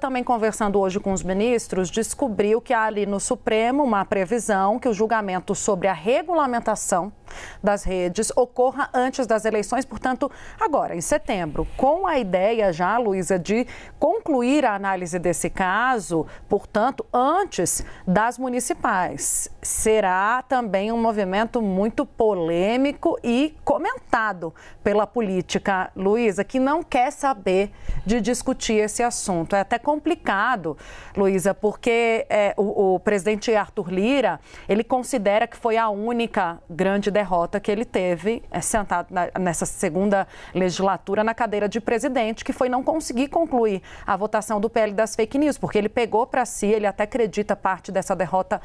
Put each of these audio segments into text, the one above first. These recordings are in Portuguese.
também conversando hoje com os ministros, descobriu que há ali no Supremo uma previsão que o julgamento sobre a regulamentação das redes ocorra antes das eleições, portanto, agora, em setembro, com a ideia já, Luísa, de concluir a análise desse caso, portanto, antes das municipais. Será também um movimento muito polêmico e comentado pela política, Luísa, que não quer saber de discutir esse assunto. É até até complicado, Luísa, porque é, o, o presidente Arthur Lira, ele considera que foi a única grande derrota que ele teve é, sentado na, nessa segunda legislatura na cadeira de presidente, que foi não conseguir concluir a votação do PL das fake news, porque ele pegou para si, ele até acredita parte dessa derrota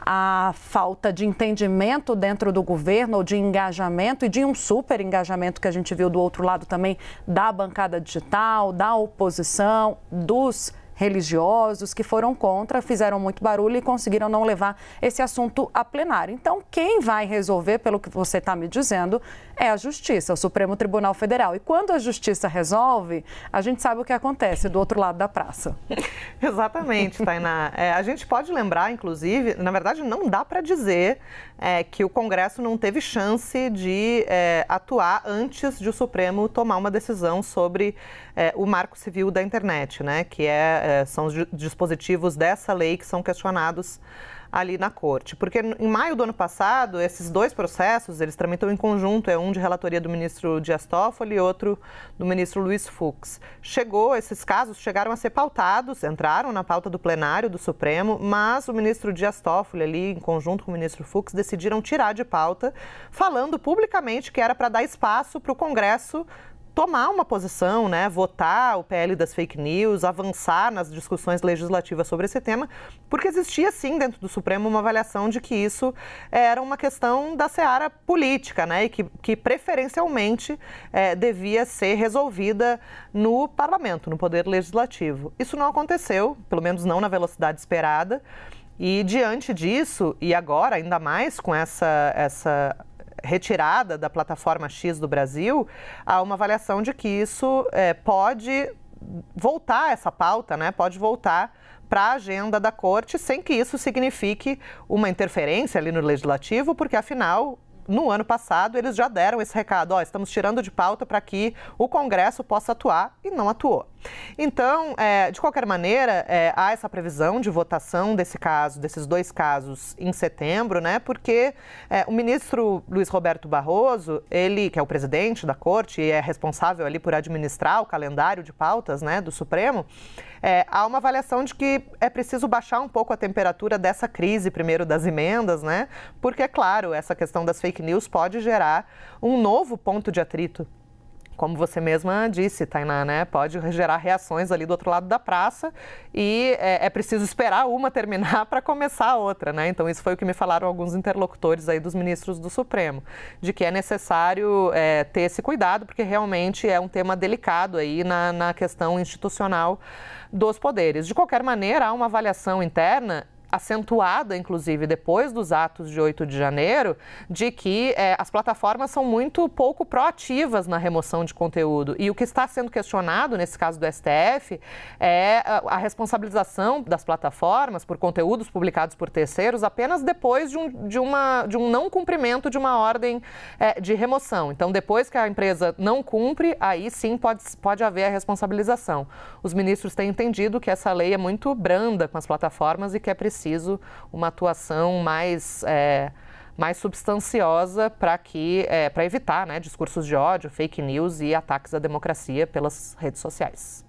a falta de entendimento dentro do governo ou de engajamento e de um super engajamento que a gente viu do outro lado também da bancada digital, da oposição, do Cruz religiosos que foram contra, fizeram muito barulho e conseguiram não levar esse assunto a plenário. Então, quem vai resolver, pelo que você está me dizendo, é a Justiça, o Supremo Tribunal Federal. E quando a Justiça resolve, a gente sabe o que acontece do outro lado da praça. Exatamente, Tainá. É, a gente pode lembrar, inclusive, na verdade, não dá para dizer é, que o Congresso não teve chance de é, atuar antes de o Supremo tomar uma decisão sobre é, o marco civil da internet, né? Que é é, são os dispositivos dessa lei que são questionados ali na corte, porque em maio do ano passado esses dois processos eles tramitam em conjunto, é um de relatoria do ministro Dias Toffoli e outro do ministro Luiz Fux. Chegou esses casos chegaram a ser pautados, entraram na pauta do plenário do Supremo, mas o ministro Dias Toffoli ali em conjunto com o ministro Fux decidiram tirar de pauta, falando publicamente que era para dar espaço para o Congresso tomar uma posição, né, votar o PL das fake news, avançar nas discussões legislativas sobre esse tema, porque existia sim dentro do Supremo uma avaliação de que isso era uma questão da seara política, né, e que, que preferencialmente é, devia ser resolvida no parlamento, no poder legislativo. Isso não aconteceu, pelo menos não na velocidade esperada. E diante disso, e agora ainda mais com essa, essa retirada da plataforma X do Brasil, há uma avaliação de que isso é, pode voltar essa pauta, né? Pode voltar para a agenda da corte, sem que isso signifique uma interferência ali no legislativo, porque afinal no ano passado, eles já deram esse recado: ó, estamos tirando de pauta para que o Congresso possa atuar e não atuou. Então, é, de qualquer maneira, é, há essa previsão de votação desse caso, desses dois casos, em setembro, né? Porque é, o ministro Luiz Roberto Barroso, ele que é o presidente da corte e é responsável ali por administrar o calendário de pautas, né, do Supremo, é, há uma avaliação de que é preciso baixar um pouco a temperatura dessa crise, primeiro das emendas, né? Porque é claro, essa questão das fake fake news pode gerar um novo ponto de atrito como você mesma disse, Tainá, né? Pode gerar reações ali do outro lado da praça e é, é preciso esperar uma terminar para começar a outra, né? Então, isso foi o que me falaram alguns interlocutores aí dos ministros do Supremo, de que é necessário é, ter esse cuidado, porque realmente é um tema delicado aí na, na questão institucional dos poderes. De qualquer maneira, há uma avaliação interna acentuada, inclusive, depois dos atos de 8 de janeiro, de que é, as plataformas são muito pouco proativas na remoção de conteúdo. E o que está sendo questionado, nesse caso do STF, é a, responsabilização das plataformas por conteúdos publicados por terceiros apenas depois de um, de uma, de um não cumprimento de uma ordem é, de remoção. Então, depois que a empresa não cumpre, aí sim pode, pode haver a responsabilização. Os ministros têm entendido que essa lei é muito branda com as plataformas e que é preciso preciso uma atuação mais. É, mais substanciosa para que é, eh, para evitar né, discursos de ódio, fake news e ataques à democracia pelas redes sociais.